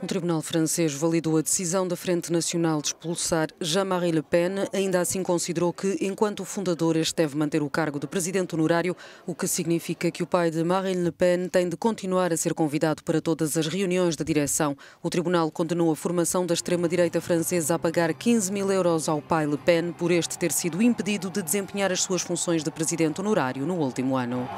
Um tribunal francês validou a decisão da Frente Nacional de expulsar Jean-Marie Le Pen, ainda assim considerou que, enquanto fundador, este deve manter o cargo de presidente honorário, o que significa que o pai de Marine Le Pen tem de continuar a ser convidado para todas as reuniões da direção. O tribunal condenou a formação da extrema-direita francesa a pagar 15 mil euros ao pai Le Pen por este ter sido impedido de desempenhar as suas funções de presidente honorário no último ano.